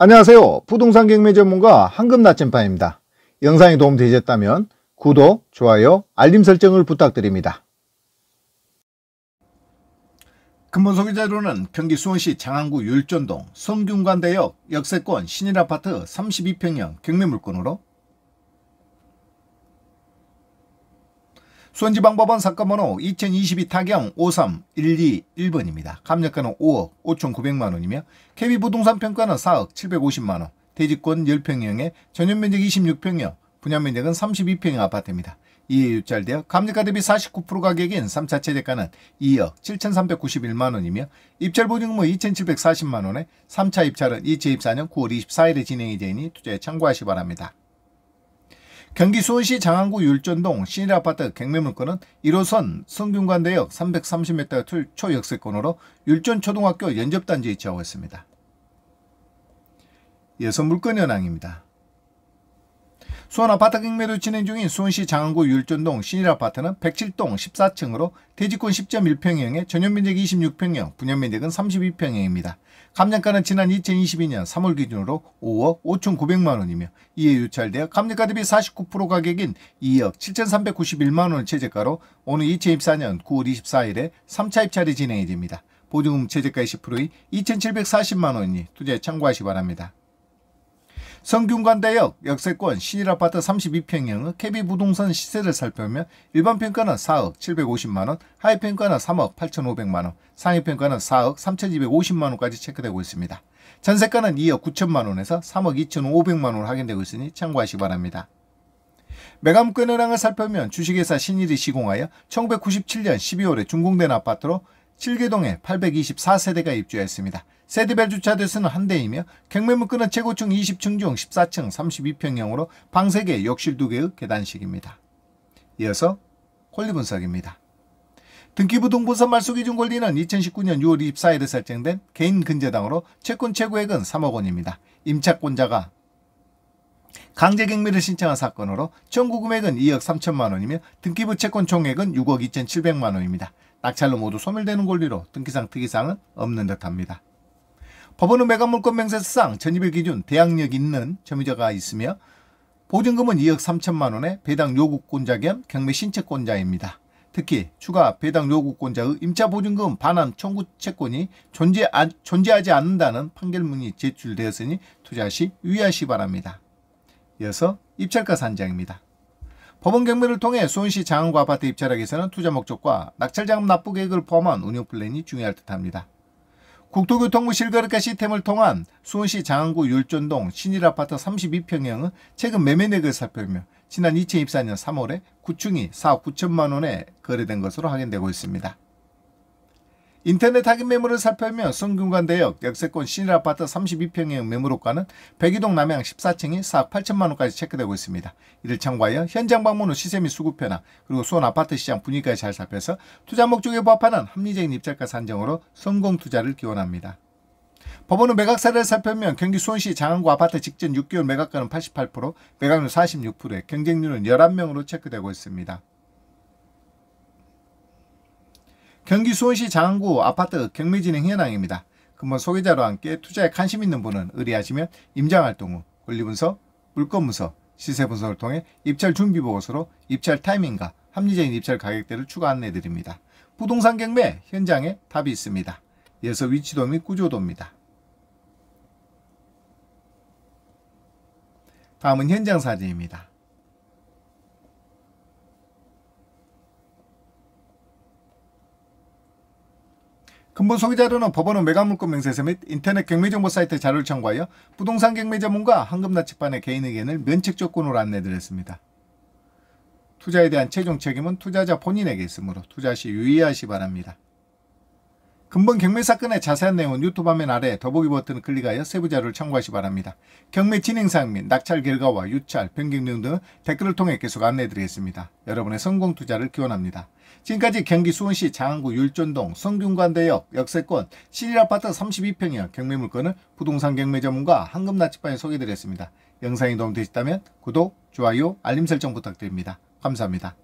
안녕하세요. 부동산 경매 전문가 황금 나침반입니다. 영상이 도움되셨다면 구독, 좋아요, 알림 설정을 부탁드립니다. 근본 소개자료는 경기 수원시 장안구 율전동 성균관대역 역세권 신일아파트 32평형 경매 물건으로 수원지방법원 사건번호 2022 타경 5312-1번입니다. 감정가는 5억 5,900만원이며 KB부동산평가는 4억 750만원, 대지권 10평형에 전용면적 26평형, 분양면적은 32평형 아파트입니다. 이에 유찰되어 감정가 대비 49% 가격인 3차 최저가는 2억 7,391만원이며 입찰보증금 2,740만원에 3차 입찰은 2차 입사년 9월 24일에 진행이 되니 투자에 참고하시 바랍니다. 경기 수원시 장안구 율전동 신일아파트 갱매물건은 1호선 성균관대역 330m 초역세권으로 율전초등학교 연접단지에 위치하고 있습니다. 예선 물건 현황입니다. 수원 아파트 경매도 진행 중인 수원시 장안구 율전동 신일아파트는 107동 14층으로 대지권 10.1평형에 전용면적 26평형, 분양면적은 32평형입니다. 감량가는 지난 2022년 3월 기준으로 5억 5,900만 원이며 이에 유찰되어 감량가 대비 49% 가격인 2억 7,391만 원을 최저가로 오는 2024년 9월 24일에 3차 입찰이 진행이 됩니다. 보증금 최저가의 10%인 2,740만 원이 투자에 참고하시 기 바랍니다. 성균관대역 역세권 신일아파트 32평형의 KB 부동산 시세를 살펴면 보 일반평가는 4억 750만원, 하위평가는 3억 8,500만원, 상위평가는 4억 3,250만원까지 체크되고 있습니다. 전세가는 2억 9천만원에서 3억 2,500만원 확인되고 있으니 참고하시기 바랍니다. 매감권 의량을 살펴면 보 주식회사 신일이 시공하여 1997년 12월에 준공된 아파트로 7개동에 824세대가 입주했습니다. 세디벨 주차대수는 한 대이며 경매문구는 최고층 20층 중 14층 32평형으로 방 3개, 욕실 2개의 계단식입니다. 이어서 권리 분석입니다. 등기부 등본선 말소기준 권리는 2019년 6월 24일에 설정된 개인 근저당으로 채권 최고액은 3억 원입니다. 임차권자가 강제 경매를 신청한 사건으로 청구 금액은 2억 3천만 원이며 등기부 채권 총액은 6억 2,700만 원입니다. 낙찰로 모두 소멸되는 권리로 등기상 특이사항은 없는 듯합니다. 법원은 매각물권 명세서상 전입일 기준 대항력 있는 점유자가 있으며 보증금은 2억 3천만 원에 배당 요구권자 겸 경매 신체권자입니다 특히 추가 배당 요구권자의 임차 보증금 반환 청구 채권이 존재, 아, 존재하지 않는다는 판결문이 제출되었으니 투자 시 유의하시 바랍니다. 이어서 입찰가 산정입니다 법원 경매를 통해 수원시 장안과 아파트 입찰하기에서는 투자 목적과 낙찰자금 납부 계획을 포함한 운영 플랜이 중요할 듯합니다. 국토교통부 실거래가 시스템을 통한 수원시 장안구 율전동 신일아파트 32평형은 최근 매매내역을 살펴보면 지난 2024년 3월에 구층이 4억 9천만 원에 거래된 것으로 확인되고 있습니다. 인터넷 타깃 매물을 살펴보면 성균관대역 역세권 신일아파트 32평형 매물호가는 백이동 남향 14층이 4억 8천만원까지 체크되고 있습니다. 이를 참고하여 현장 방문 후 시세 및 수급 변화 그리고 수원 아파트 시장 분위기까지 잘 살펴서 투자 목적에 부합하는 합리적인 입찰가 산정으로 성공 투자를 기원합니다. 법원은 매각 사례를 살펴보면 경기 수원시 장안구 아파트 직전 6개월 매각가는 88%, 매각률 46%에 경쟁률은 11명으로 체크되고 있습니다. 경기 수원시 장안구 아파트 경매진행 현황입니다. 금번 소개자와 함께 투자에 관심 있는 분은 의뢰하시면 임장활동 후 권리분석, 물건분석, 시세분석을 통해 입찰 준비보고서로 입찰 타이밍과 합리적인 입찰 가격대를 추가 안내드립니다. 부동산 경매 현장에 답이 있습니다. 이어서 위치도 및 구조도입니다. 다음은 현장 사진입니다. 근본 소비자료는 법원의 매각물권 명세서및 인터넷 경매정보 사이트 자료를 참고하여 부동산 경매 전문가 황금나치판의 개인 의견을 면책 조건으로 안내드렸습니다. 투자에 대한 최종 책임은 투자자 본인에게 있으므로 투자 시 유의하시 바랍니다. 금번 경매 사건의 자세한 내용은 유튜브 화면 아래 더보기 버튼을 클릭하여 세부 자료를 참고하시 바랍니다. 경매 진행상항및 낙찰 결과와 유찰, 변경 등등 댓글을 통해 계속 안내드리겠습니다. 여러분의 성공 투자를 기원합니다. 지금까지 경기 수원시 장안구 율전동 성균관대역 역세권 신일아파트 32평형 경매 물건을 부동산 경매 전문가 한금나치방에 소개드렸습니다. 영상이 도움되셨다면 구독, 좋아요, 알림 설정 부탁드립니다. 감사합니다.